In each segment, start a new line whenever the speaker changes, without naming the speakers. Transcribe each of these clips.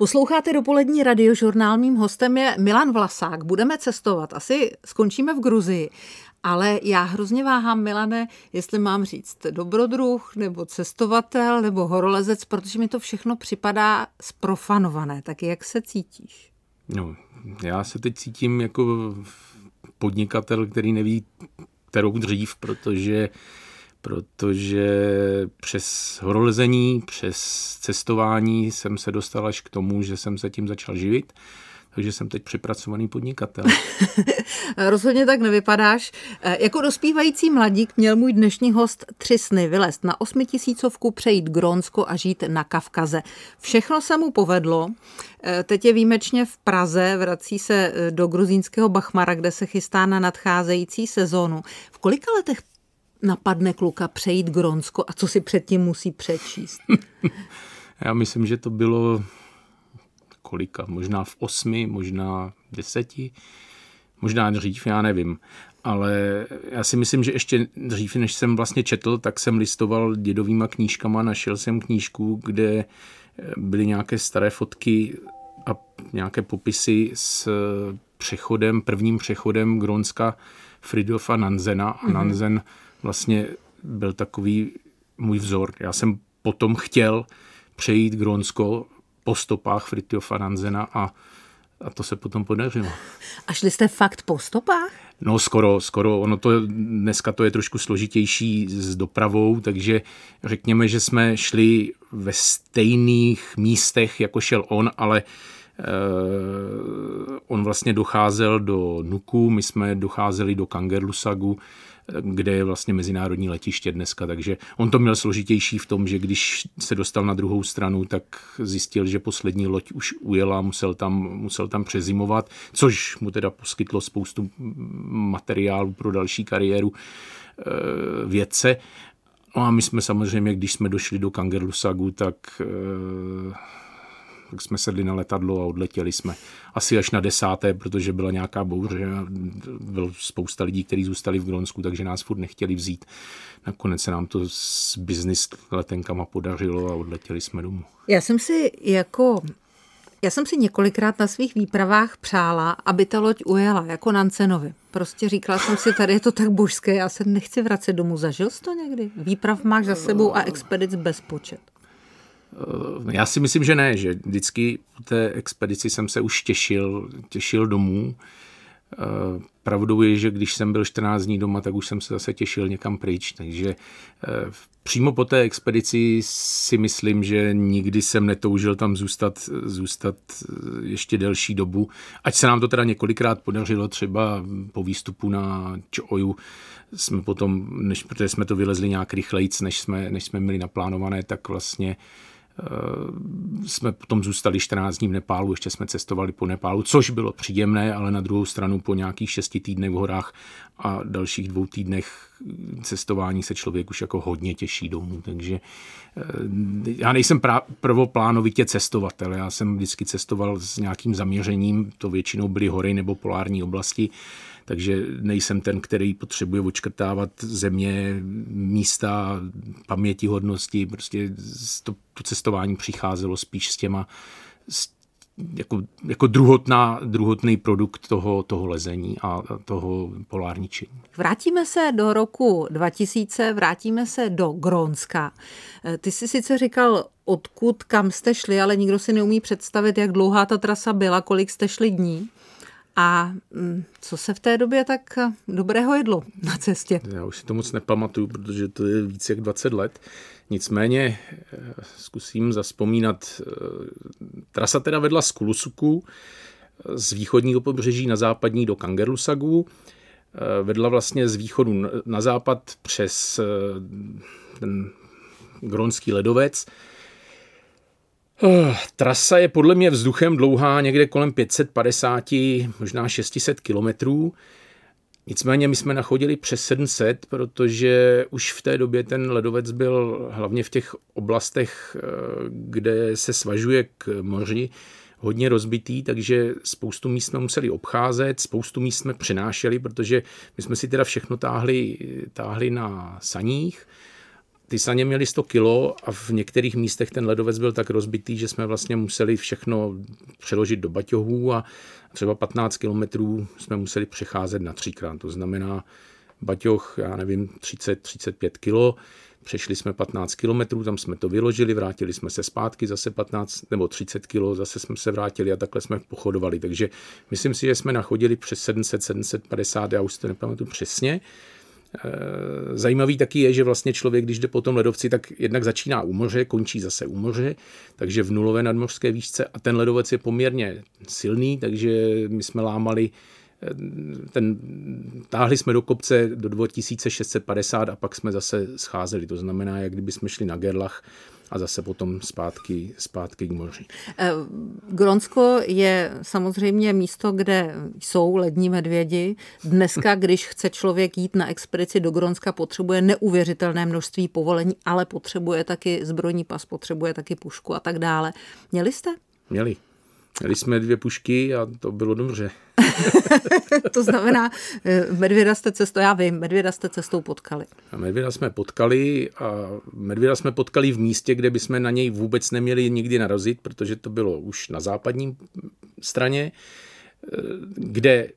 Posloucháte dopolední radiožurnál, mým hostem je Milan Vlasák. Budeme cestovat, asi skončíme v Gruzii, ale já hrozně váhám, Milane, jestli mám říct dobrodruh, nebo cestovatel, nebo horolezec, protože mi to všechno připadá sprofanované. Tak jak se cítíš?
No, já se teď cítím jako podnikatel, který neví, kterou dřív, protože protože přes horolezení, přes cestování jsem se dostal až k tomu, že jsem se tím začal živit takže jsem teď přepracovaný podnikatel.
Rozhodně tak nevypadáš. Eh, jako dospívající mladík měl můj dnešní host tři sny vylézt na osmitisícovku, přejít Grónsko a žít na Kavkaze. Všechno se mu povedlo. Eh, teď je výjimečně v Praze, vrací se eh, do gruzínského Bachmara, kde se chystá na nadcházející sezónu. V kolika letech napadne kluka přejít Gronsko a co si předtím musí přečíst?
Já myslím, že to bylo kolika, možná v osmi, možná deseti, možná dřív, já nevím. Ale já si myslím, že ještě dřív, než jsem vlastně četl, tak jsem listoval dědovýma knížkama, našel jsem knížku, kde byly nějaké staré fotky a nějaké popisy s přechodem, prvním přechodem Gronska Fridolfa Nanzena. A mm-hmm. Nanzen vlastně byl takový můj vzor. Já jsem potom chtěl přejít Grónsko po stopách Fritjofa Nanzena a, a to se potom podařilo.
A šli jste fakt po stopách?
No skoro, skoro. Ono to, dneska to je trošku složitější s dopravou, takže řekněme, že jsme šli ve stejných místech, jako šel on, ale eh, on vlastně docházel do Nuku, my jsme docházeli do Kangerlusagu, eh, kde je vlastně mezinárodní letiště dneska. Takže on to měl složitější v tom, že když se dostal na druhou stranu, tak zjistil, že poslední loď už ujela, musel tam, musel tam přezimovat, což mu teda poskytlo spoustu materiálu pro další kariéru eh, vědce. No a my jsme samozřejmě, když jsme došli do Kangerlusagu, tak eh, tak jsme sedli na letadlo a odletěli jsme. Asi až na desáté, protože byla nějaká bouře, bylo spousta lidí, kteří zůstali v Gronsku, takže nás furt nechtěli vzít. Nakonec se nám to s business letenkama podařilo a odletěli jsme domů.
Já jsem si jako já jsem si několikrát na svých výpravách přála, aby ta loď ujela, jako Nancenovi. Prostě říkala jsem si, tady je to tak božské, já se nechci vracet domů. Zažil jsi to někdy? Výprav máš za sebou a expedic počet.
Eh, já si myslím, že ne, že vždycky po té expedici jsem se už těšil, těšil domů. Eh, pravdou je, že když jsem byl 14 dní doma, tak už jsem se zase těšil někam pryč, takže eh, přímo po té expedici si myslím, že nikdy jsem netoužil tam zůstat, zůstat ještě delší dobu. Ať se nám to teda několikrát podařilo, třeba po výstupu na Čoju jsme potom, než, protože jsme to vylezli nějak rychlejc, než jsme, než jsme měli naplánované, tak vlastně Eh, jsme potom zůstali 14 dní v Nepálu, ještě jsme cestovali po Nepálu, což bylo příjemné, ale na druhou stranu po nějakých šesti týdnech v horách a dalších dvou týdnech cestování se člověk už jako hodně těší domů, takže eh, já nejsem pra, prvoplánovitě cestovatel, já jsem vždycky cestoval s nějakým zaměřením, to většinou byly hory nebo polární oblasti, takže nejsem ten, který potřebuje očkrtávat země, místa, pamětihodnosti, prostě to, to cestování přicházelo spíš s těma s jako, jako druhotná, druhotný produkt toho, toho lezení a toho polárničení.
Vrátíme se do roku 2000, vrátíme se do Grónska. E, ty jsi sice říkal, odkud, kam jste šli, ale nikdo si neumí představit, jak dlouhá ta trasa byla, kolik jste šli dní. A mm, co se v té době tak e, dobrého jedlo
na cestě? Já už si to moc nepamatuju, protože to je více jak 20 let. Nicméně eh, zkusím zaspomínat. Eh, trasa teda vedla z Kulusuku, z východního pobřeží na západní do Kangerlusagu, eh, vedla vlastně z východu na západ přes ten gronský ledovec. Trasa je podle mě vzduchem dlouhá někde kolem 550, možná 600 kilometrů. Nicméně my jsme nachodili přes 700, protože už v té době ten ledovec byl hlavně v těch oblastech, eh, kde se svažuje k moři, hodně rozbitý, takže spoustu míst jsme museli obcházet, spoustu míst jsme přenášeli, protože my jsme si teda všechno táhli, táhli na saních. Ty saně měly 100 kilo a v některých místech ten ledovec byl tak rozbitý, že jsme vlastně museli všechno přeložit do baťohů a Třeba 15 kilometrů jsme museli přecházet na třikrát, to znamená baťoch, já nevím, 30-35 kilo, přešli jsme 15 kilometrů, tam jsme to vyložili, vrátili jsme se zpátky, zase 15 nebo 30 kilo, zase jsme se vrátili a takhle jsme pochodovali. Takže myslím si, že jsme nachodili přes 700-750, já už to nepamatuju přesně, Eh, zajímavý taky je, že vlastně člověk, když jde po tom ledovci, tak jednak začíná u moře, končí zase u moře, takže v nulové nadmořské výšce a ten ledovec je poměrně silný, takže my jsme lámali eh, ten, táhli jsme do kopce do 2650 a pak jsme zase scházeli. To znamená, jak kdyby jsme šli na Gerlach a zase potom zpátky, zpátky k moři.
E, Gronsko je samozřejmě místo, kde jsou lední medvědi. Dneska, když chce člověk jít na expedici do Gronska, potřebuje neuvěřitelné množství povolení, ale potřebuje taky zbrojní pas, potřebuje taky pušku a tak dále. Měli jste?
Měli. Měli jsme dvě pušky a to bylo dobře.
to znamená, eh, medvěda jste cestou, já vím, medvěda jste cestou potkali.
A medvěda jsme potkali a medvěda jsme potkali v místě, kde bychom na něj vůbec neměli nikdy narazit, protože to bylo už na západním straně, eh, kde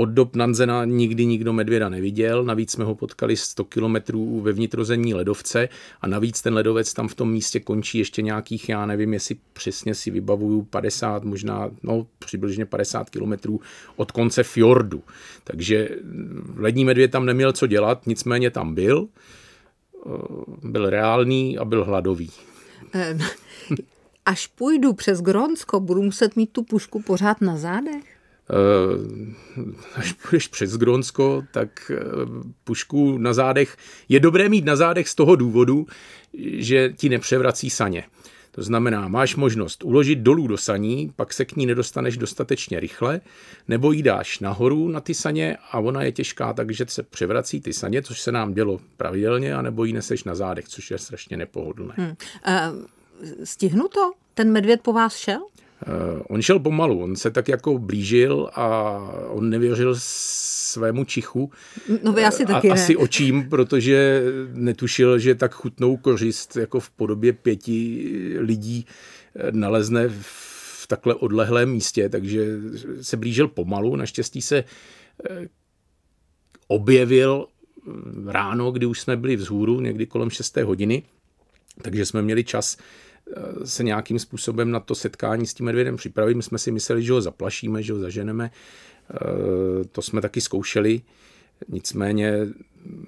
od dob Nanzena nikdy nikdo medvěda neviděl, navíc jsme ho potkali 100 kilometrů ve vnitrozemní ledovce a navíc ten ledovec tam v tom místě končí ještě nějakých, já nevím, jestli přesně si vybavuju, 50, možná, no přibližně 50 kilometrů od konce fjordu. Takže lední medvěd tam neměl co dělat, nicméně tam byl, eh, byl reálný a byl hladový.
Až půjdu přes Gronsko, budu muset mít tu pušku pořád na zádech?
Eh, až půjdeš přes Gronsko, tak eh, pušku na zádech je dobré mít na zádech z toho důvodu, že ti nepřevrací saně. To znamená, máš možnost uložit dolů do saní, pak se k ní nedostaneš dostatečně rychle, nebo jí dáš nahoru na ty saně a ona je těžká, takže se převrací ty saně, což se nám dělo pravidelně, anebo ji neseš na zádech, což je strašně nepohodlné.
Hmm. Uh, stihnu to? Ten medvěd po vás šel?
Eh, on šel pomalu, on se tak jako blížil a on nevěřil svému čichu.
No vy asi eh, taky a, ne. Asi
očím, protože netušil, že tak chutnou kořist jako v podobě pěti lidí eh, nalezne v takhle odlehlém místě, takže se blížil pomalu. Naštěstí se objevil ráno, kdy už jsme byli vzhůru, někdy kolem 6. hodiny, takže jsme měli čas se nějakým způsobem na to setkání s tím medvědem připravit. My jsme si mysleli, že ho zaplašíme, že ho zaženeme. Eh, to jsme taky zkoušeli. Nicméně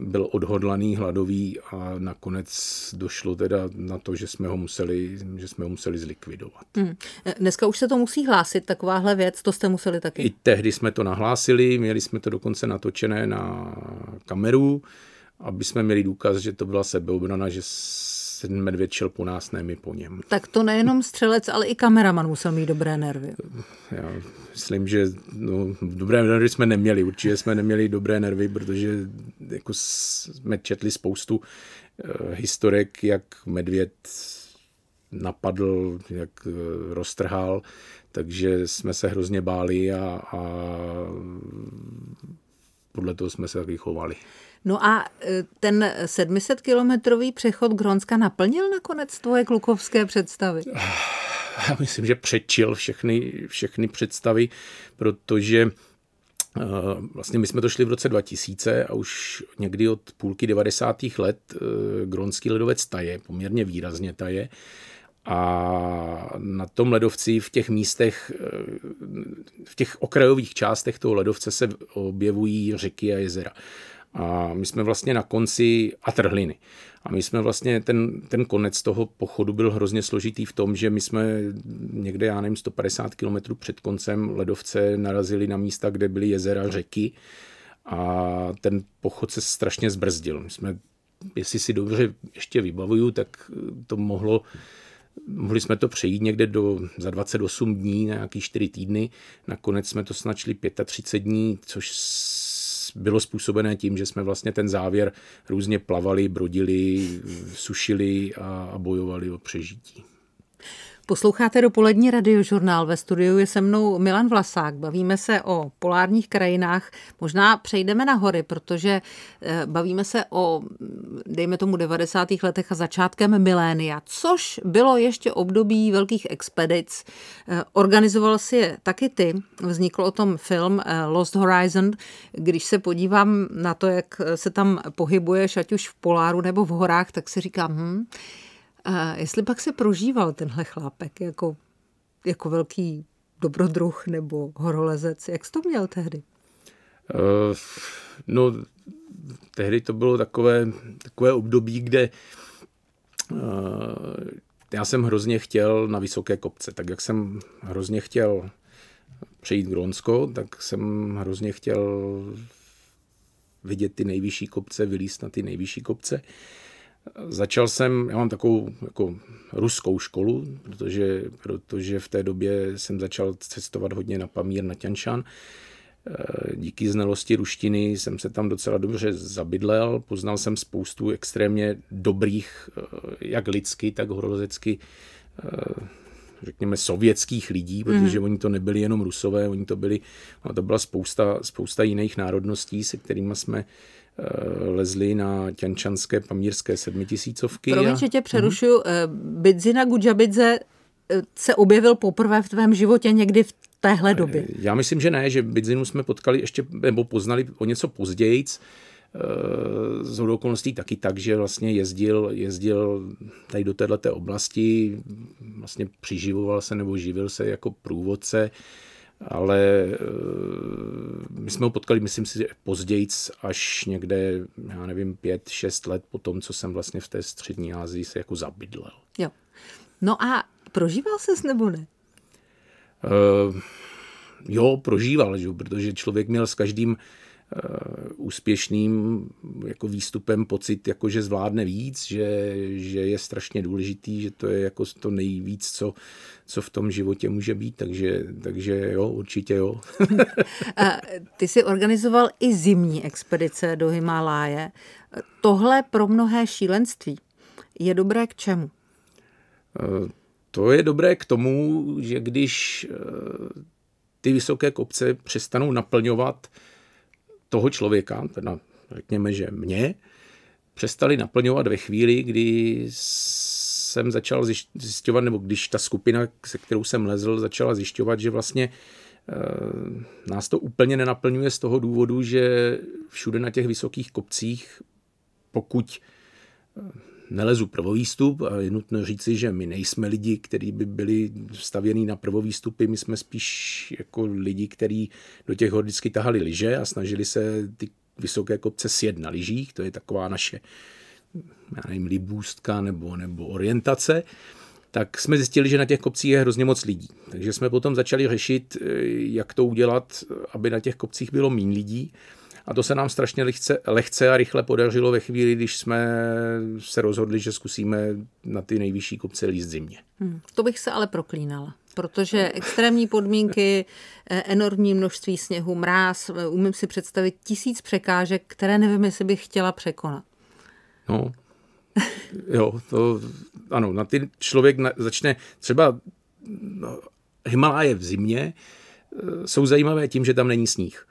byl odhodlaný, hladový a nakonec došlo teda na to, že jsme ho museli, že jsme ho museli zlikvidovat.
Hmm. Dneska už se to musí hlásit, takováhle věc, to jste museli taky. I
tehdy jsme to nahlásili, měli jsme to dokonce natočené na kameru, aby jsme měli důkaz, že to byla sebeobrana, že ten medvěd šel po nás, ne my po něm.
Tak to nejenom střelec, ale i kameraman musel mít dobré nervy.
Já myslím, že no, dobré nervy jsme neměli. Určitě jsme neměli dobré nervy, protože jako jsme četli spoustu uh, historek, jak medvěd napadl, jak eh, roztrhal, takže jsme se hrozně báli a, a podle toho jsme se taky chovali.
No a e, ten 700-kilometrový přechod Gronska naplnil nakonec tvoje klukovské představy?
Já myslím, že přečil všechny, všechny představy, protože e, Vlastně my jsme to šli v roce 2000 a už někdy od půlky 90. let e, gronský ledovec taje, poměrně výrazně taje. A na tom ledovci v těch místech, eh, v těch okrajových částech toho ledovce se objevují řeky a jezera. A my jsme vlastně na konci a trhliny. A my jsme vlastně, ten, ten konec toho pochodu byl hrozně složitý v tom, že my jsme někde, já nevím, 150 km před koncem ledovce narazili na místa, kde byly jezera, řeky a ten pochod se strašně zbrzdil. My jsme, jestli si dobře ještě vybavuju, tak to mohlo Mohli jsme to přejít někde do, za 28 dní, na nějaký 4 týdny. Nakonec jsme to snačili 35 dní, což bylo způsobené tím, že jsme vlastně ten závěr různě plavali, brodili, sušili a, a bojovali o přežití.
Posloucháte dopolední radiožurnál. Ve studiu je se mnou Milan Vlasák. Bavíme se o polárních krajinách. Možná přejdeme na hory, protože eh, bavíme se o, dejme tomu, 90. letech a začátkem milénia, což bylo ještě období velkých expedic. Eh, organizoval si je taky ty. Vznikl o tom film eh, Lost Horizon. Když se podívám na to, jak se tam pohybuješ, ať už v poláru nebo v horách, tak si říkám, hm, a jestli pak se prožíval tenhle chlápek jako, jako velký dobrodruh nebo horolezec, jak jsi to měl tehdy?
Uh, no, tehdy to bylo takové, takové období, kde uh, já jsem hrozně chtěl na vysoké kopce. Tak jak jsem hrozně chtěl přejít Grónsko, tak jsem hrozně chtěl vidět ty nejvyšší kopce, vylíst na ty nejvyšší kopce. Uh, Začal jsem, já mám takovou jako ruskou školu, protože, protože v té době jsem začal cestovat hodně na Pamír, na Tianšan. E, díky znalosti ruštiny jsem se tam docela dobře zabydlel, poznal jsem spoustu extrémně dobrých, e, jak lidsky, tak horolezecky, e, řekněme, sovětských lidí, protože mm. oni to nebyli jenom rusové, oni to byli, a no, to byla spousta, spousta jiných národností, se kterými jsme Eh, lezli na ťančanské pamírské sedmitisícovky. Promiče že tě přerušuju.
Mm-hmm. Bidzina Gudžabidze eh, se objevil poprvé v tvém životě někdy v téhle době?
Já myslím, že ne, že Bidzinu jsme potkali ještě, nebo poznali o něco později z hodou okolností taky tak, že vlastně jezdil, jezdil tady do této oblasti, vlastně přiživoval se nebo živil se jako průvodce ale eh, my jsme ho potkali, myslím si, později, až někde, já nevím, pět, šest let po tom, co jsem vlastně v té střední Asii se jako zabydlel.
Jo. No a prožíval ses nebo ne?
Uh, jo, prožíval, že? protože člověk měl s každým Eh, úspěšným jako výstupem pocit, jako že zvládne víc, že, že je strašně důležitý, že to je jako to nejvíc, co, co v tom životě může být, takže, takže jo, určitě jo.
A ty jsi organizoval i zimní expedice do Himaláje. Tohle pro mnohé šílenství je dobré k čemu?
Eh, to je dobré k tomu, že když eh, ty vysoké kopce přestanou naplňovat toho člověka, teda řekněme, že mě, přestali naplňovat ve chvíli, kdy jsem začal zjišťovat, nebo když ta skupina, se kterou jsem lezl, začala zjišťovat, že vlastně e, nás to úplně nenaplňuje z toho důvodu, že všude na těch vysokých kopcích, pokud eh, nelezu prvovýstup a je nutno říci, že my nejsme lidi, kteří by byli stavěni na prvovýstupy, my jsme spíš jako lidi, kteří do těch hor vždycky tahali lyže a snažili se ty vysoké kopce sjet na lyžích, to je taková naše já nevím, libůstka nebo, nebo orientace, tak jsme zjistili, že na těch kopcích je hrozně moc lidí. Takže jsme potom začali řešit, eh, jak to udělat, aby na těch kopcích bylo méně lidí a to se nám strašně lehce, lehce a rychle podařilo ve chvíli, když jsme se rozhodli, že zkusíme na ty nejvyšší kopce líst zimně.
Hmm, to bych se ale proklínala protože extrémní podmínky, eh, enormní množství sněhu, mráz, eh, umím si představit tisíc překážek, které nevím, jestli bych chtěla překonat.
No, jo, to ano, na ty člověk na, začne třeba no, Himaláje v zimě eh, jsou zajímavé tím, že tam není sníh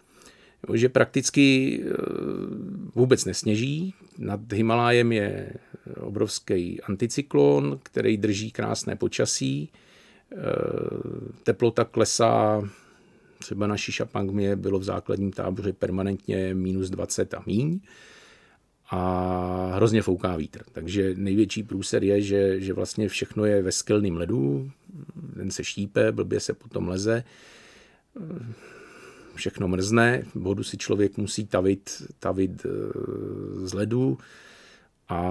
že prakticky eh, vůbec nesněží. Nad Himalájem je obrovský anticyklon, který drží krásné počasí. Eh, teplota klesá, třeba naší šapangmě bylo v základním táboře permanentně minus 20 a míň a hrozně fouká vítr. Takže největší průser je, že, že vlastně všechno je ve skelným ledu, ten se štípe, blbě se potom leze všechno mrzne, vodu si člověk musí tavit, tavit eh, z ledu a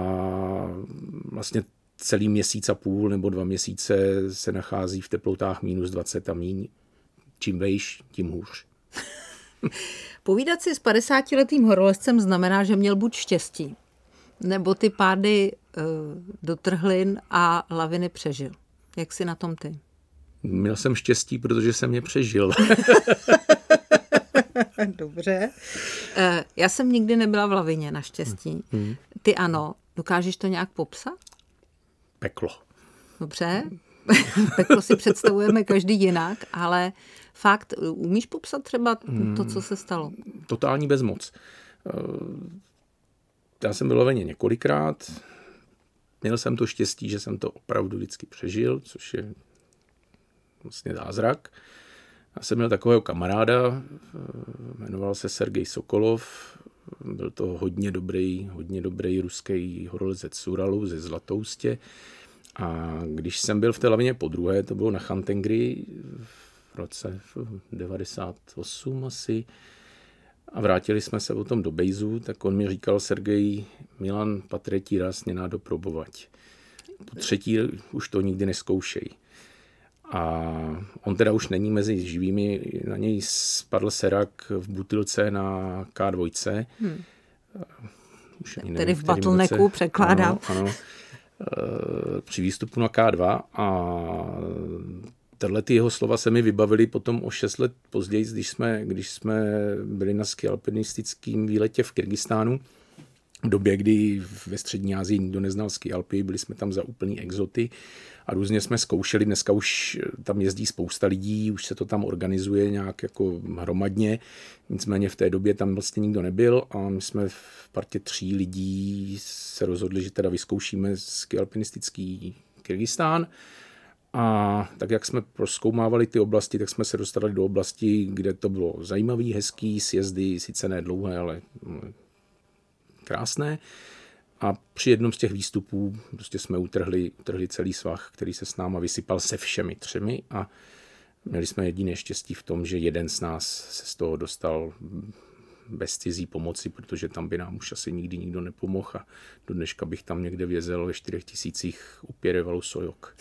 vlastně celý měsíc a půl nebo dva měsíce se nachází v teplotách minus 20 a míň. Čím vejš, tím hůř.
Povídat si s 50-letým horolezcem znamená, že měl buď štěstí, nebo ty pády eh, do trhlin a laviny přežil. Jak si na tom ty?
Měl jsem štěstí, protože jsem mě přežil.
Dobře. Eh, já jsem nikdy nebyla v lavině, naštěstí. Hmm, hmm. Ty ano. Dokážeš to nějak popsat? Peklo. Dobře. Peklo si představujeme každý jinak, ale fakt, umíš popsat třeba to, co se stalo? Hmm,
totální bezmoc. Eh, já jsem byl lavině několikrát. Měl jsem to štěstí, že jsem to opravdu vždycky přežil, což je vlastně zázrak. Já jsem měl takového kamaráda, eh, jmenoval se Sergej Sokolov, byl to hodně dobrý, hodně dobrý ruský horolezec z Uralu, ze Zlatoustě. A když jsem byl v té lavině po druhé, to bylo na Chantengri v roce 98 asi, a vrátili jsme se potom do Bejzu, tak on mi říkal, Sergej, Milan, patretí raz nádo probovat. Po třetí už to nikdy neskoušej. A on teda už není mezi živými, na něj spadl serak v butilce na K2. Hmm. Eh, už Tedy nevím, v bottlenecku překládám. Ano, ano. Eh, při výstupu na K2 a tyhle ty jeho slova se mi vybavily potom o 6 let později, když jsme, když jsme byli na skialpinistickém výletě v Kyrgyzstánu, v době, kdy ve střední Asii nikdo neznal ski Alpy, byli jsme tam za úplný exoty a různě jsme zkoušeli, dneska už eh, tam jezdí spousta lidí, už se to tam organizuje nějak jako hromadně, nicméně v té době tam vlastně nikdo nebyl a my jsme v partě tří lidí se rozhodli, že teda vyzkoušíme ski alpinistický Kyrgyzstán a tak, jak jsme proskoumávali ty oblasti, tak jsme se dostali do oblasti, kde to bylo zajímavý, hezký, sjezdy, sice ne dlouhé, ale no, krásné. A při jednom z těch výstupů prostě jsme utrhli, utrhli celý svah, který se s náma vysypal se všemi třemi a měli jsme jediné štěstí v tom, že jeden z nás se z toho dostal bez cizí pomoci, protože tam by nám už asi nikdy nikdo nepomohl a do dneška bych tam někde vězel ve čtyřech tisících upěrevalu Sojok.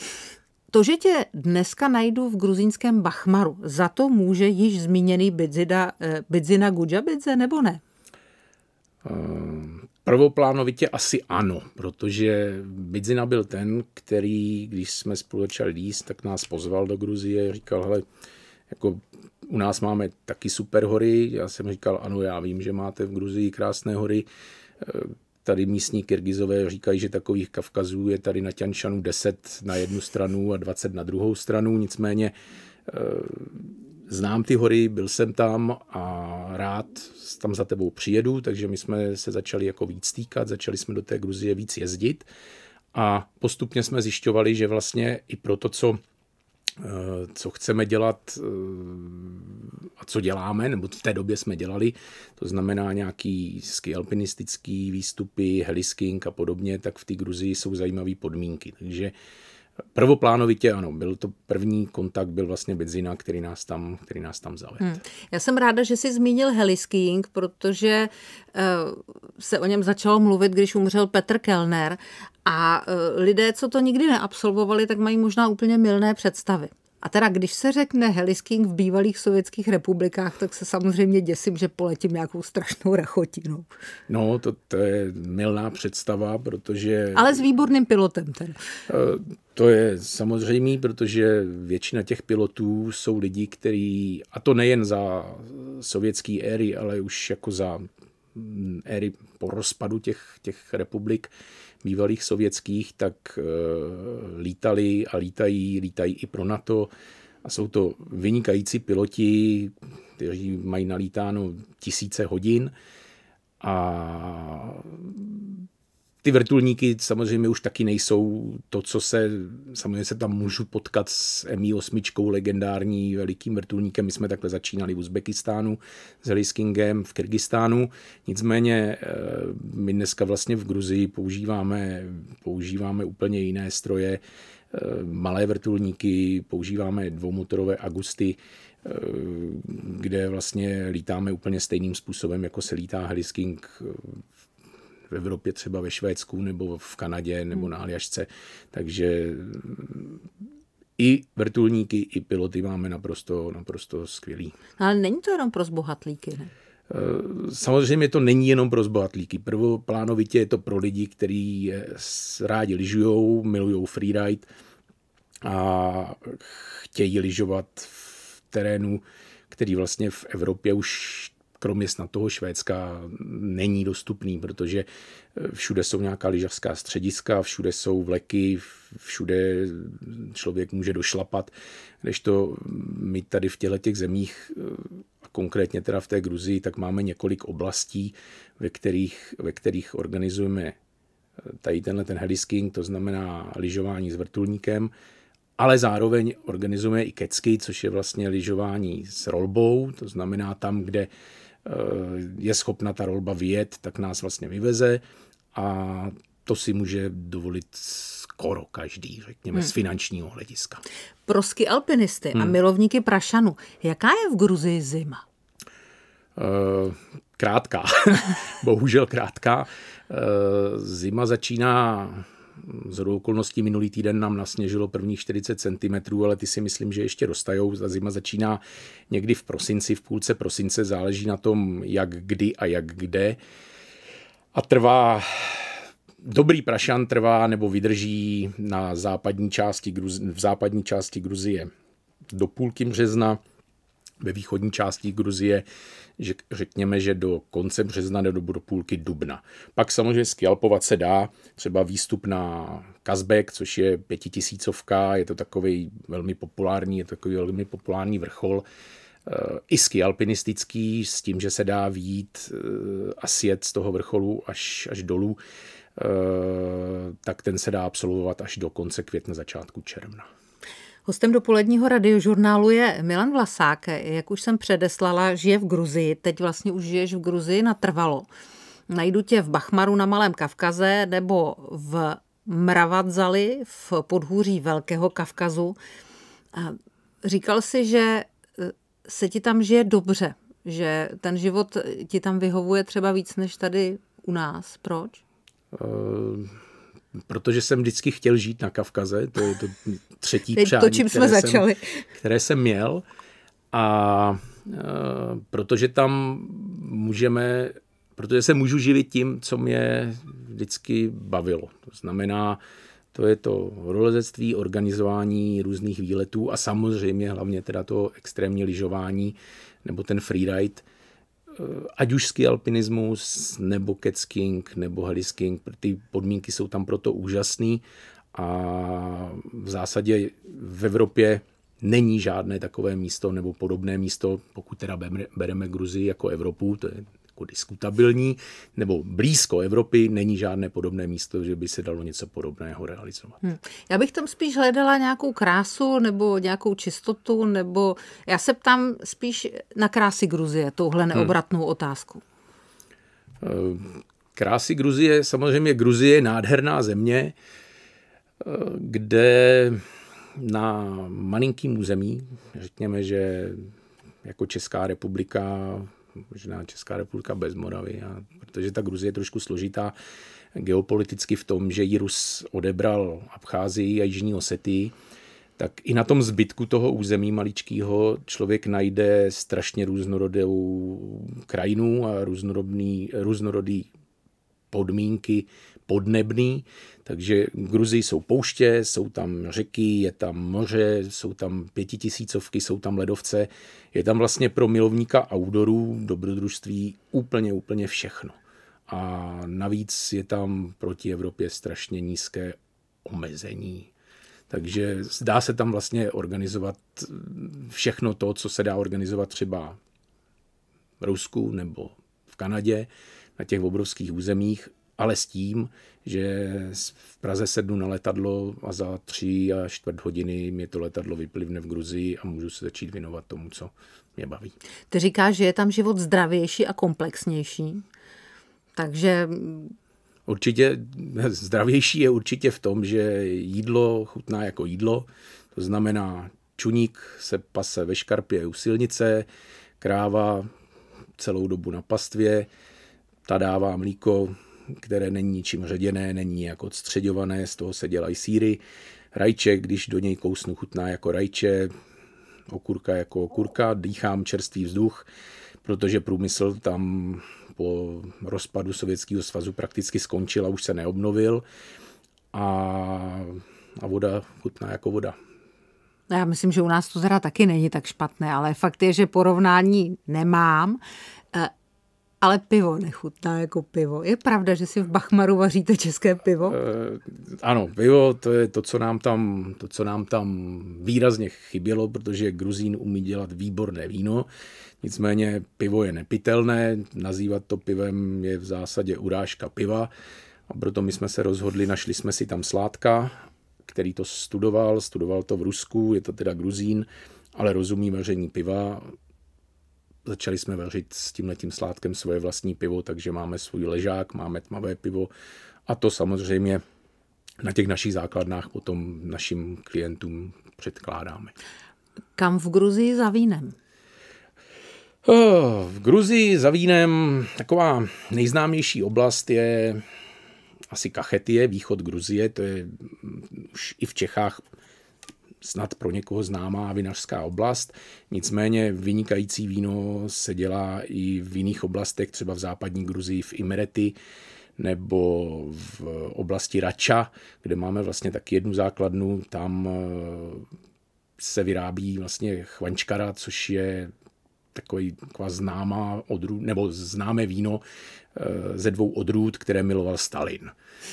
To, že tě dneska najdu v gruzínském Bachmaru, za to může již zmíněný Bidzida, eh, Bidzina Gudžabidze, nebo ne?
Eh, prvoplánovitě asi ano, protože Bidzina byl ten, který, když jsme spolu začali líst, tak nás pozval do Gruzie, říkal, hele, jako u nás máme taky super hory, já jsem říkal, ano, já vím, že máte v Gruzii krásné hory, eh, tady místní Kyrgyzové říkají, že takových Kavkazů je tady na tianšanu 10 na jednu stranu a 20 na druhou stranu, nicméně eh, znám ty hory, byl jsem tam a rád tam za tebou přijedu, takže my jsme se začali jako víc stýkat, začali jsme do té Gruzie víc jezdit a postupně jsme zjišťovali, že vlastně i pro to, co eh, co chceme dělat eh, a co děláme, nebo v té době jsme dělali, to znamená nějaký ski alpinistický výstupy, helisking a podobně, tak v té Gruzii jsou zajímavé podmínky. Takže Prvoplánovitě ano, byl to první kontakt, byl vlastně Bedzina, který nás tam, který nás tam zavedl. Hmm.
Já jsem ráda, že jsi zmínil heliskiing, protože uh, se o něm začalo mluvit, když umřel Petr Kellner a uh, lidé, co to nikdy neabsolvovali, tak mají možná úplně milné představy. A teda, když se řekne helisking v bývalých sovětských republikách, tak se samozřejmě děsím, že poletím nějakou strašnou rachotinu.
No, to, to je milná představa, protože... Ale s
výborným pilotem teda.
Eh, to je samozřejmé, protože většina těch pilotů jsou lidi, kteří, a to nejen za sovětský éry, ale už jako za mm, éry po rozpadu těch, těch republik, bývalých sovětských, tak eh, lítali a lítají, lítají i pro NATO. A jsou to vynikající piloti, kteří mají nalítáno tisíce hodin. A ty vrtulníky samozřejmě už taky nejsou to, co se, samozřejmě se tam můžu potkat s Mi-8, legendární velikým vrtulníkem. My jsme takhle začínali v Uzbekistánu s Heliskingem, v Kyrgyzstánu. Nicméně eh, my dneska vlastně v Gruzii používáme, používáme úplně jiné stroje, eh, malé vrtulníky, používáme dvoumotorové Agusty, eh, kde vlastně lítáme úplně stejným způsobem, jako se lítá Helisking v Evropě, třeba ve Švédsku nebo v Kanadě nebo hmm. na Aljašce. Takže mm, i vrtulníky, i piloty máme naprosto, naprosto skvělý.
No, ale není to jenom pro zbohatlíky, ne?
Eh, samozřejmě to není jenom pro zbohatlíky. Prvoplánovitě je to pro lidi, kteří eh, rádi lyžují, milují freeride a chtějí lyžovat v terénu, který vlastně v Evropě už kromě snad toho Švédska není dostupný, protože eh, všude jsou nějaká lyžařská střediska, všude jsou vleky, všude člověk může došlapat, to my tady v těchto těch zemích eh, a konkrétně teda v té Gruzii, tak máme několik oblastí, ve kterých, ve kterých organizujeme eh, tady tenhle ten helisking, to znamená lyžování s vrtulníkem, ale zároveň organizujeme i kecky, což je vlastně lyžování s rolbou, to znamená tam, kde Eh, je schopna ta rolba vyjet, tak nás vlastně vyveze a to si může dovolit skoro každý, řekněme, hmm. z finančního hlediska.
Prosky alpinisty hmm. a milovníky prašanu. Jaká je v Gruzii zima?
Eh, krátká. Bohužel krátká. Eh, zima začíná z okolností minulý týden nám nasněžilo prvních 40 cm, ale ty si myslím, že ještě dostajou. Ta zima začíná někdy v prosinci, v půlce prosince, záleží na tom, jak kdy a jak kde. A trvá dobrý prašan trvá nebo vydrží na západní části v západní části Gruzie do půlky března, ve východní části Gruzie že řekněme, že do konce března nebo do půlky dubna. Pak samozřejmě skalpovat se dá, třeba výstup na Kazbek, což je pětitisícovka, je to takový velmi populární, je to takový velmi populární vrchol, eh, i ski alpinistický, s tím, že se dá výjít eh, a sjet z toho vrcholu až, až dolů, eh, tak ten se dá absolvovat až do konce května, začátku června.
Hostem dopoledního radiožurnálu je Milan Vlasák. Jak už jsem předeslala, žije v Gruzii. Teď vlastně už žiješ v Gruzii natrvalo. Najdu tě v Bachmaru na Malém Kavkaze nebo v Mravadzali v podhůří Velkého Kavkazu. Říkal si, že e, se ti tam žije dobře, že ten život ti tam vyhovuje třeba víc než tady u nás. Proč?
Uh protože jsem vždycky chtěl žít na Kavkaze, to je to třetí Teď přání, to, čím které, začali. Jsem, které jsem měl. A e, protože tam můžeme, protože se můžu živit tím, co mě vždycky bavilo. To znamená, to je to horolezectví, organizování různých výletů a samozřejmě hlavně teda to extrémní lyžování nebo ten freeride, ať už ski alpinismus, nebo cat nebo heliskiing, ty podmínky jsou tam proto úžasné a v zásadě v Evropě není žádné takové místo nebo podobné místo, pokud teda bereme Gruzii jako Evropu, to je jako diskutabilní, nebo blízko Evropy není žádné podobné místo, že by se dalo něco podobného realizovat.
Hmm. Já bych tam spíš hledala nějakou krásu nebo nějakou čistotu, nebo já se ptám spíš na krásy Gruzie, touhle hm. neobratnou hmm. otázku.
Eh, krásy Gruzie, samozřejmě Gruzie je nádherná země, eh, kde na malinkým území, řekněme, že jako Česká republika možná Česká republika bez Moravy, a, protože ta Gruzie je trošku složitá geopoliticky v tom, že ji Rus odebral Abcházii a Jižní Osety, tak i na tom zbytku toho území maličkého člověk najde strašně různorodou krajinu a různorodný, různorodý podmínky podnebný, takže Gruzi jsou pouště, jsou tam řeky, je tam moře, jsou tam pětitisícovky, jsou tam ledovce. Je tam vlastně pro milovníka outdoorů, dobrodružství úplně, úplně všechno. A navíc je tam proti Evropě strašně nízké omezení. Takže dá se tam vlastně organizovat všechno to, co se dá organizovat třeba v Rusku nebo v Kanadě na těch obrovských územích ale s tím, že v Praze sednu na letadlo a za tři a čtvrt hodiny mě to letadlo vyplivne v Gruzii a můžu se začít věnovat tomu, co mě baví.
Ty říkáš, že je tam život zdravější a komplexnější, takže...
Určitě zdravější je určitě v tom, že jídlo chutná jako jídlo, to znamená čuník se pase ve škarpě u silnice, kráva celou dobu na pastvě, ta dává mlíko které není ničím ředěné, není jako odstředované, z toho se dělají síry. Rajče, když do něj kousnu, chutná jako rajče, okurka jako okurka, dýchám čerstvý vzduch, protože průmysl tam po rozpadu Sovětského svazu prakticky skončil a už se neobnovil a, a voda chutná jako voda.
No já myslím, že u nás to teda taky není tak špatné, ale fakt je, že porovnání nemám. Eh, ale pivo nechutná jako pivo. Je pravda, že si v Bachmaru vaříte české pivo? E,
ano, pivo to je to co, nám tam, to, co nám tam výrazně chybělo, protože Gruzín umí dělat výborné víno. Nicméně pivo je nepitelné, nazývat to pivem je v zásadě urážka piva. A proto my jsme se rozhodli, našli jsme si tam Sládka, který to studoval, studoval to v Rusku, je to teda Gruzín, ale rozumí vaření piva, začali jsme vařit s tím letím sládkem svoje vlastní pivo, takže máme svůj ležák, máme tmavé pivo a to samozřejmě na těch našich základnách potom našim klientům předkládáme.
Kam v Gruzii za vínem?
Oh, v Gruzii za vínem taková nejznámější oblast je asi Kachetie, východ Gruzie, to je už i v Čechách snad pro někoho známá vinařská oblast. Nicméně vynikající víno se dělá i v jiných oblastech, třeba v západní Gruzii, v Imerety nebo v oblasti Rača, kde máme vlastně tak jednu základnu, tam eh, se vyrábí vlastně chvančkara, což je takový, taková známá odrůd, nebo známé víno eh, ze dvou odrůd, které miloval Stalin.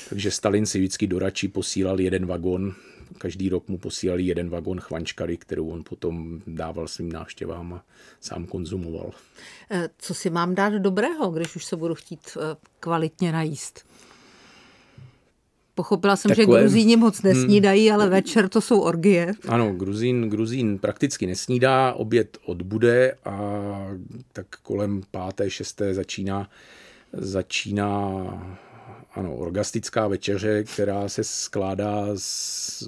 Takže Stalin si vždycky do Rači posílal jeden vagon každý rok mu posílali jeden vagon chvančkary, kterou on potom dával svým návštěvám a sám konzumoval.
Eh, co si mám dát dobrého, když už se budu chtít eh, kvalitně najíst? Pochopila jsem, Takové... že Gruzíni moc hmm. nesnídají, ale večer to jsou orgie.
Ano, Gruzín, Gruzín prakticky nesnídá, oběd odbude a tak kolem páté, šesté začíná, začíná ano, orgastická večeře, která se skládá z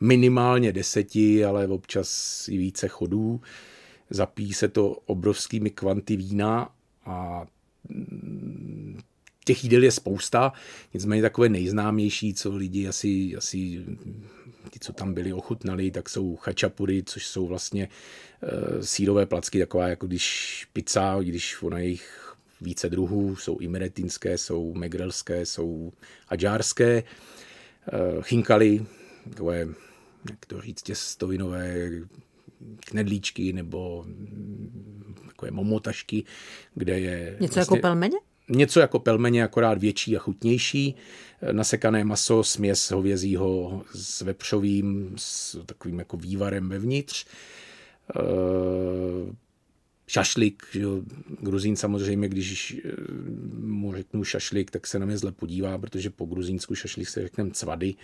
minimálně deseti, ale občas i více chodů. Zapíjí se to obrovskými kvanty vína a mm, těch jídel je spousta, nicméně takové nejznámější, co lidi asi, asi ti, co tam byli, ochutnali, tak jsou chačapury, což jsou vlastně e, sírové placky, taková jako když pizza, když ona jejich více druhů, jsou i meretinské, jsou megrelské, jsou adžárské, eh, chinkaly, takové, jak to říct, těstovinové knedlíčky nebo mm, takové momotašky, kde je... Něco jako vlastně, jako pelmeně? Něco jako pelmeně, akorát větší a chutnější. Eh, nasekané maso, směs hovězího s vepřovým, s takovým jako vývarem vevnitř eh, šašlik, že jo, gruzín samozřejmě, když eh, mu řeknu šašlik, tak se na mě zle podívá, protože po gruzínsku šašlik se řekne cvady,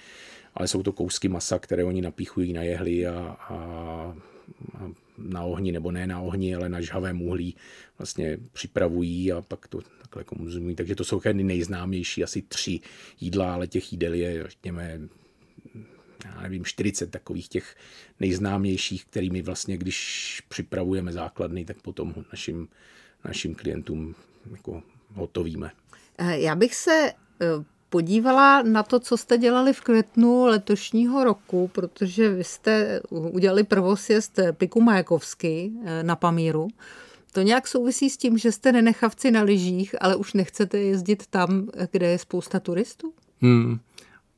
ale jsou to kousky masa, které oni napíchují na jehly a, a, a na ohni, nebo ne na ohni, ale na žhavém uhlí vlastně připravují a pak to takhle konzumují. Takže to jsou ty nejznámější asi tři jídla, ale těch jídel je, řekněme, já nevím, 40 takových těch nejznámějších, kterými vlastně, když připravujeme základny, tak potom našim, našim klientům jako hotovíme.
Eh, já bych se eh, podívala na to, co jste dělali v květnu letošního roku, protože vy jste udělali prvosjezd Piku Majakovsky eh, na Pamíru. To nějak souvisí s tím, že jste nenechavci na lyžích, ale už nechcete jezdit tam, kde je spousta turistů?
Hmm.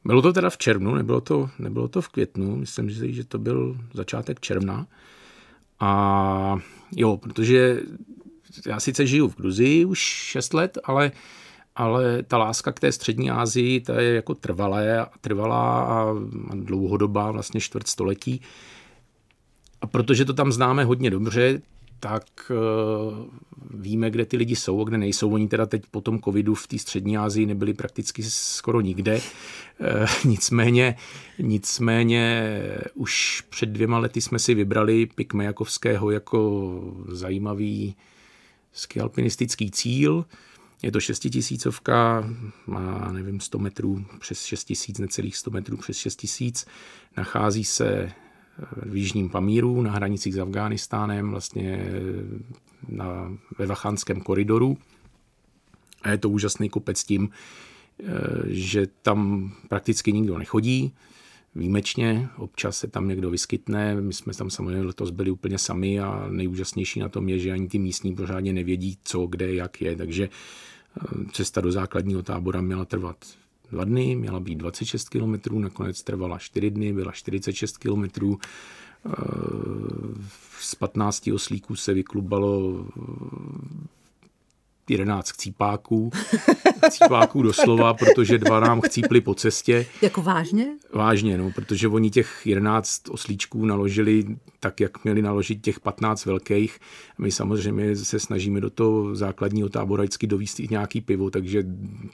Bylo to teda v červnu, nebylo to, nebylo to v květnu, myslím, si, že to byl začátek června. A jo, protože já sice žiju v Gruzii už 6 let, ale, ale ta láska k té střední Asii, ta je jako trvalé, trvalá a dlouhodobá, vlastně čtvrt století. A protože to tam známe hodně dobře, tak eh, víme, kde ty lidi jsou a kde nejsou. Oni teda teď po tom covidu v té střední Asii nebyli prakticky skoro nikde. Eh, nicméně, nicméně už před dvěma lety jsme si vybrali Majakovského jako zajímavý skialpinistický cíl. Je to šestitisícovka, má nevím 100 metrů přes 6000, necelých 100 metrů přes 6000. Nachází se v Jižním Pamíru na hranicích s Afghánistánem, vlastně eh, na, ve Vachanském koridoru. A je to úžasný kopec tím, eh, že tam prakticky nikdo nechodí, výjimečně, občas se tam někdo vyskytne, my jsme tam samozřejmě letos byli úplně sami a nejúžasnější na tom je, že ani ty místní pořádně nevědí, co, kde, jak je, takže eh, cesta do základního tábora měla trvat dva dny, měla být 26 km, nakonec trvala 4 dny, byla 46 km. Eh, z 15 oslíků se vyklubalo 11 chcípáků. Chcípáků doslova, protože dva nám chcípli po cestě.
Jako vážně?
Vážně, no, protože oni těch 11 oslíčků naložili tak, jak měli naložit těch 15 velkých. My samozřejmě se snažíme do toho základního tábora vždycky dovíst i nějaký pivo, takže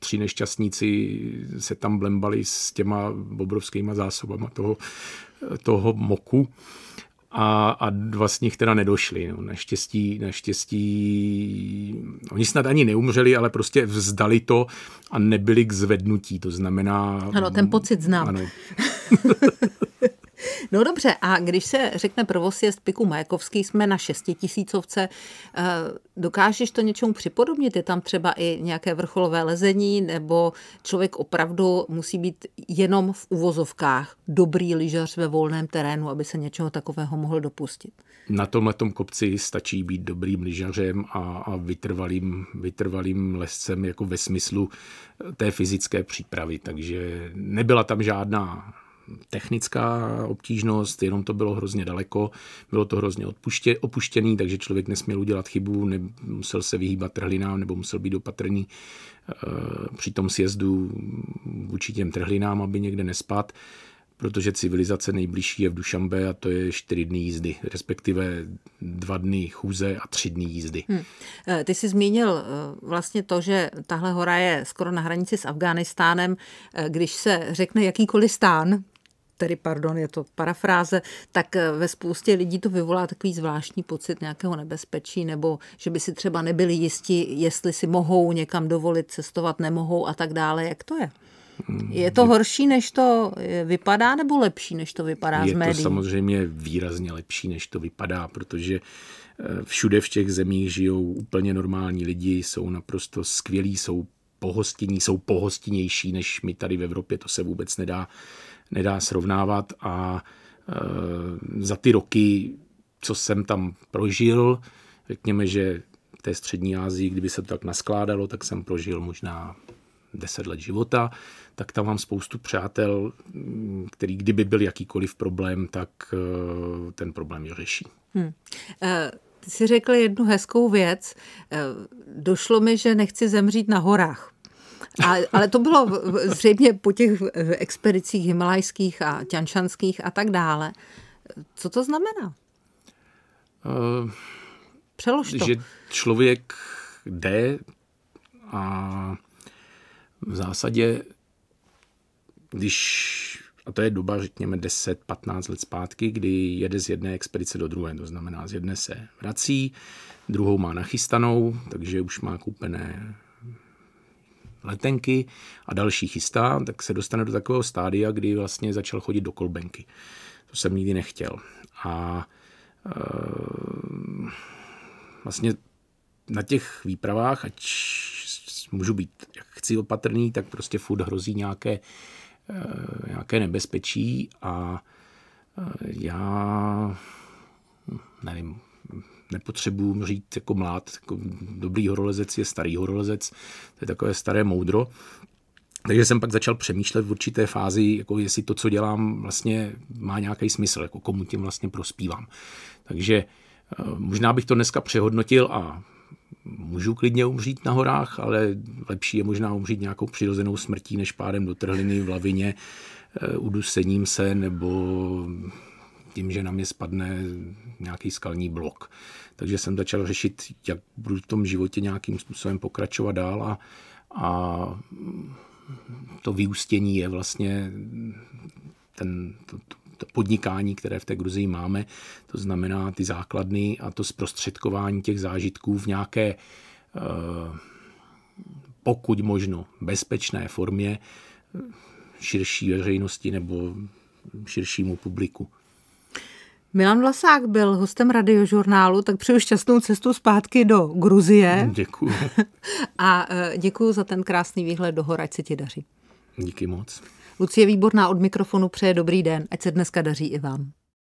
tři nešťastníci se tam blembali s těma obrovskýma zásobama toho, toho moku a, a dva z nich teda nedošli. No, naštěstí, naštěstí, oni snad ani neumřeli, ale prostě vzdali to a nebyli k zvednutí. To znamená... Ano, ten
pocit znám. Ano. No dobře, a když se řekne jest Piku Majakovský, jsme na šestitisícovce, eh, dokážeš to něčemu připodobnit? Je tam třeba i nějaké vrcholové lezení, nebo člověk opravdu musí být jenom v uvozovkách dobrý lyžař ve volném terénu, aby se něčeho takového mohl dopustit?
Na tomhle kopci stačí být dobrým lyžařem a, a vytrvalým, vytrvalým lescem jako ve smyslu té fyzické přípravy, takže nebyla tam žádná technická obtížnost, jenom to bylo hrozně daleko, bylo to hrozně odpuště, opuštěný, takže člověk nesměl udělat chybu, ne, musel se vyhýbat trhlinám nebo musel být opatrný eh, při tom sjezdu vůči těm trhlinám, aby někde nespat protože civilizace nejbližší je v Dušambe a to je čtyři dny jízdy, respektive dva dny chůze a tři dny jízdy.
Hmm. Eh, ty jsi zmínil eh, vlastně to, že tahle hora je skoro na hranici s Afghánistánem. Když se řekne jakýkoliv stán, tedy pardon, je to parafráze, tak eh, ve spoustě lidí to vyvolá takový zvláštní pocit nějakého nebezpečí, nebo že by si třeba nebyli jisti, jestli si mohou někam dovolit cestovat, nemohou a tak dále. Jak to je? Mm, je to horší, než to eh, vypadá, nebo lepší, než to vypadá je z médií? Je to
samozřejmě výrazně lepší, než to vypadá, protože eh, všude v těch zemích žijou úplně normální lidi, jsou naprosto skvělí, jsou pohostinní, jsou pohostinnější než my tady v Evropě, to se vůbec nedá nedá srovnávat a eh, za ty roky, co jsem tam prožil, řekněme, že v té střední Asii, kdyby se to tak naskládalo, tak jsem prožil možná 10 let života, tak tam mám spoustu přátel, který kdyby byl jakýkoliv problém, tak eh, ten problém je řeší.
Hmm. Uh... Ty jsi řekl jednu hezkou věc. Došlo mi, že nechci zemřít na horách. A, ale to bylo zřejmě po těch expedicích himalajských a ťanšanských a tak dále. Co to znamená?
Eh, Přelož to. Že člověk jde a v zásadě, když, a to je doba, řekněme, 10-15 let zpátky, kdy jede z jedné expedice do druhé, to znamená, z jedné se vrací, druhou má nachystanou, takže už má koupené letenky a další chystá, tak se dostane do takového stádia, kdy vlastně začal chodit do kolbenky. To jsem nikdy nechtěl. A e, vlastně na těch výpravách, ať můžu být, jak chci, opatrný, tak prostě furt hrozí nějaké, e, nějaké nebezpečí a e, já nevím, nepotřebuju říct jako mlád, jako dobrý horolezec je starý horolezec, to je takové staré moudro. Takže jsem pak začal přemýšlet v určité fázi, jako jestli to, co dělám, vlastně má nějaký smysl, jako komu tím vlastně prospívám. Takže eh, možná bych to dneska přehodnotil a můžu klidně umřít na horách, ale lepší je možná umřít nějakou přirozenou smrtí, než pádem do trhliny v lavině, eh, udusením se nebo tím, že na mě spadne nějaký skalní blok. Takže jsem začal řešit, jak budu v tom životě nějakým způsobem pokračovat dál a, a to vyústění je vlastně ten, to, to, to podnikání, které v té Gruzii máme, to znamená ty základny a to zprostředkování těch zážitků v nějaké eh, pokud možno bezpečné formě eh, širší veřejnosti nebo širšímu publiku.
Milan Vlasák byl hostem radiožurnálu, tak přeju šťastnou cestu zpátky do Gruzie. Děkuji. A e, děkuji za ten krásný výhled do hor, ať se ti daří.
Díky moc.
Lucie Výborná od mikrofonu přeje dobrý den, ať se dneska daří i vám.